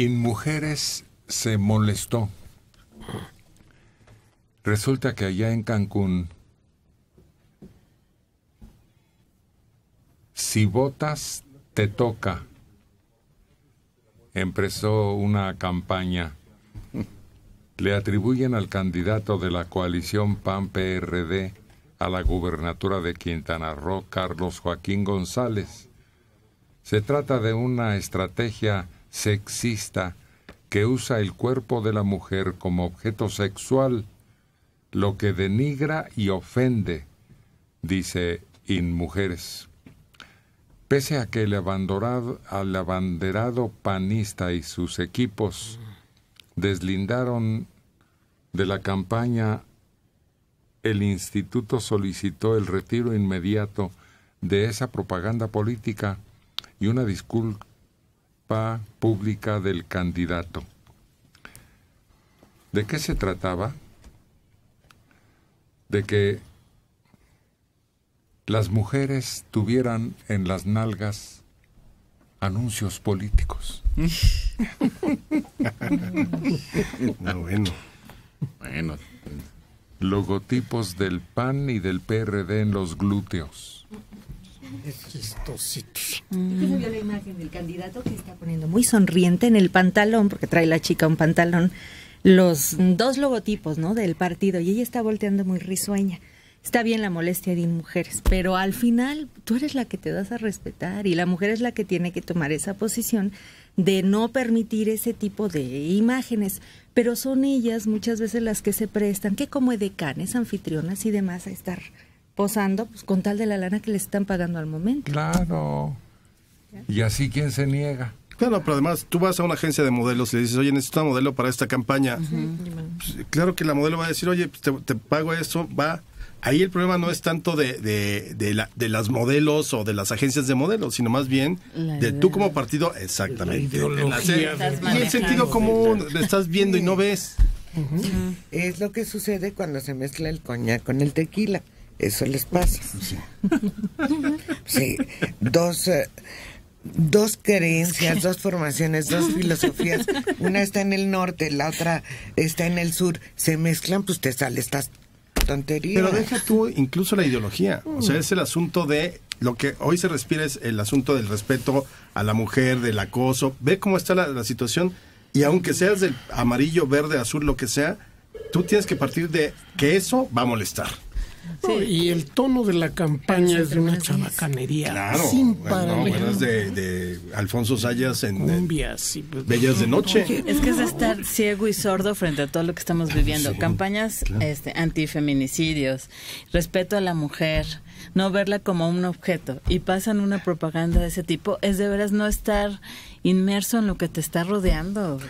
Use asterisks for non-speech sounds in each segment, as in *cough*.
En Mujeres se molestó. Resulta que allá en Cancún, si votas, te toca. Empezó una campaña. Le atribuyen al candidato de la coalición PAN-PRD a la gubernatura de Quintana Roo, Carlos Joaquín González. Se trata de una estrategia sexista que usa el cuerpo de la mujer como objeto sexual, lo que denigra y ofende, dice In Mujeres. Pese a que el abanderado, al abanderado panista y sus equipos deslindaron de la campaña, el instituto solicitó el retiro inmediato de esa propaganda política y una disculpa pública del candidato. ¿De qué se trataba? De que las mujeres tuvieran en las nalgas anuncios políticos. *laughs* Bueno. Logotipos del PAN y del PRD en los glúteos. Chistositos. se vio la imagen del candidato que está poniendo muy sonriente en el pantalón, porque trae la chica un pantalón, los dos logotipos, ¿no? Del partido, y ella está volteando muy risueña. Está bien la molestia de mujeres, pero al final tú eres la que te das a respetar y la mujer es la que tiene que tomar esa posición de no permitir ese tipo de imágenes, pero son ellas muchas veces las que se prestan, que como edecanes, anfitrionas y demás a estar posando, pues con tal de la lana que le están pagando al momento. Claro. Y así quien se niega. Claro, pero además tú vas a una agencia de modelos y le dices, oye, necesito una modelo para esta campaña. Pues, claro que la modelo va a decir, oye, pues, te, pago eso, va. Ahí el problema no es tanto de, la, de, las modelos o de las agencias de modelos, sino más bien de tú como partido, exactamente. y el sentido común, le estás viendo y no ves. Es lo que sucede cuando se mezcla el coña con el tequila. Eso les pasa. Sí, dos, eh, dos creencias, dos formaciones, dos filosofías. Una está en el norte, la otra está en el sur. Se mezclan, pues te sale estas tonterías. Pero deja tú incluso la ideología. O sea, mm. es el asunto de lo que hoy se respira es el asunto del respeto a la mujer, del acoso. Ve cómo está la, la, situación y aunque seas del amarillo, verde, azul, lo que sea, tú tienes que partir de que eso va a molestar. Y el tono de la campaña es de una chabacanería claro, sin de, Alfonso Sayas en pues, Bellas de Noche. Es que es estar ciego y sordo frente a todo lo que estamos viviendo. Campañas este, antifeminicidios, respeto a la mujer, no verla como un objeto. Y pasan una propaganda de ese tipo. Es de veras no estar inmerso en lo que te está rodeando.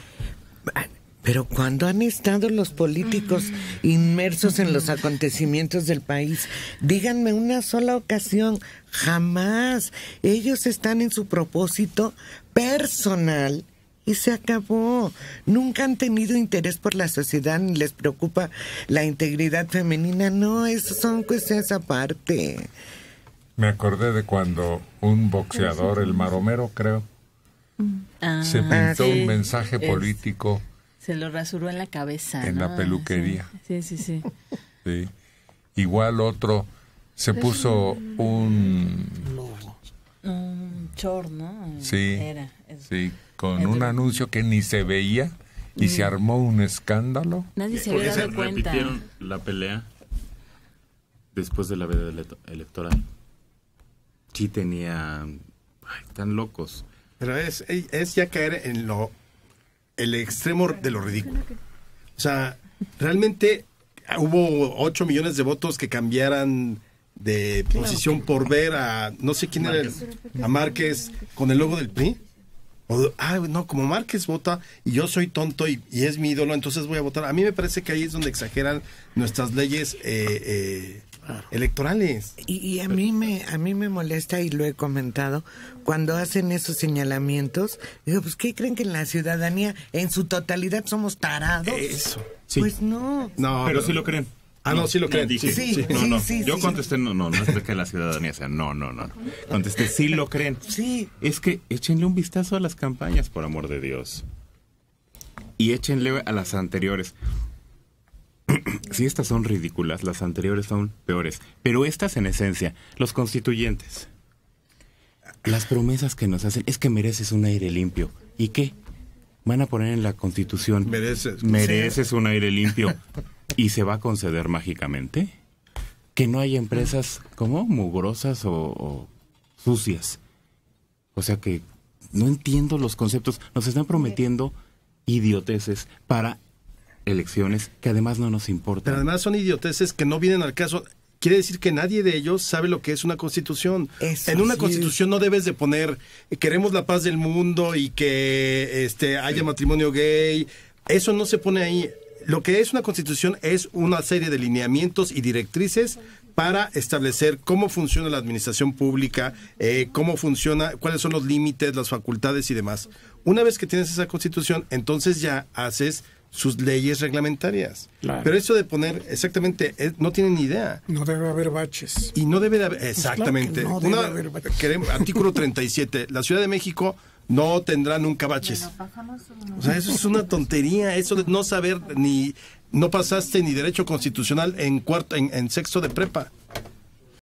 Ah, pero cuando han estado los políticos inmersos en los acontecimientos del país, díganme una sola ocasión, jamás. Ellos están en su propósito personal y se acabó. Nunca han tenido interés por la sociedad ni les preocupa la integridad femenina. No, eso son cuestiones aparte. Me acordé de cuando un boxeador, el maromero creo, mm. se ah, pintó un mensaje político. Se lo rasuró en la cabeza. En la peluquería. Sí, sí, sí. Igual otro se puso un... Un chor, ¿no? Sí. con un anuncio que ni se veía y se armó un escándalo. Nadie se había dado cuenta. Repitieron la pelea después de la veda electoral. Sí tenía... Ay, tan locos. Pero es, es ya caer en lo el extremo de lo ridículo. O sea, realmente hubo 8 millones de votos que cambiaran de posición por ver a no sé quién era, a Márquez con el logo del PRI. O, ah, no, como Márquez vota y yo soy tonto y, es mi ídolo, entonces voy a votar. A mí me parece que ahí es donde exageran nuestras leyes eh, eh electorales. Y, a mí me a mí me molesta y lo he comentado cuando hacen esos señalamientos. Digo, pues qué creen que en la ciudadanía en su totalidad somos tarados. Eso. Pues no. No, pero, sí lo creen. Ah, no, sí lo creen. sí, sí, Yo contesté, no, no, no es que la ciudadanía sea, no, no, no. Contesté, sí lo creen. Sí. Es que échenle un vistazo a las campañas, por amor de Dios. Y échenle a las anteriores si *clears throat* estas son ridículas, las anteriores son peores, pero estas en esencia, los constituyentes, las promesas que nos hacen es que mereces un aire limpio. ¿Y qué? Van a poner en la constitución, mereces, un aire limpio *laughs* y se va a conceder mágicamente. Que no hay empresas como mugrosas o, o sucias. O sea que no entiendo los conceptos. Nos están prometiendo idioteces para elecciones que además no nos importan. Pero además son idioteces que no vienen al caso. Quiere decir que nadie de ellos sabe lo que es una constitución. en una constitución no debes de poner queremos la paz del mundo y que este haya matrimonio gay. Eso no se pone ahí. Lo que es una constitución es una serie de lineamientos y directrices para establecer cómo funciona la administración pública, eh, cómo funciona, cuáles son los límites, las facultades y demás. Una vez que tienes esa constitución, entonces ya haces sus leyes reglamentarias. Pero eso de poner exactamente, eh, no tienen ni idea. No debe haber baches. Y no debe haber, exactamente. artículo 37, la Ciudad de México no tendrá nunca baches. eso es una tontería, eso de no saber ni, no pasaste ni derecho constitucional en cuarto, en sexto de prepa.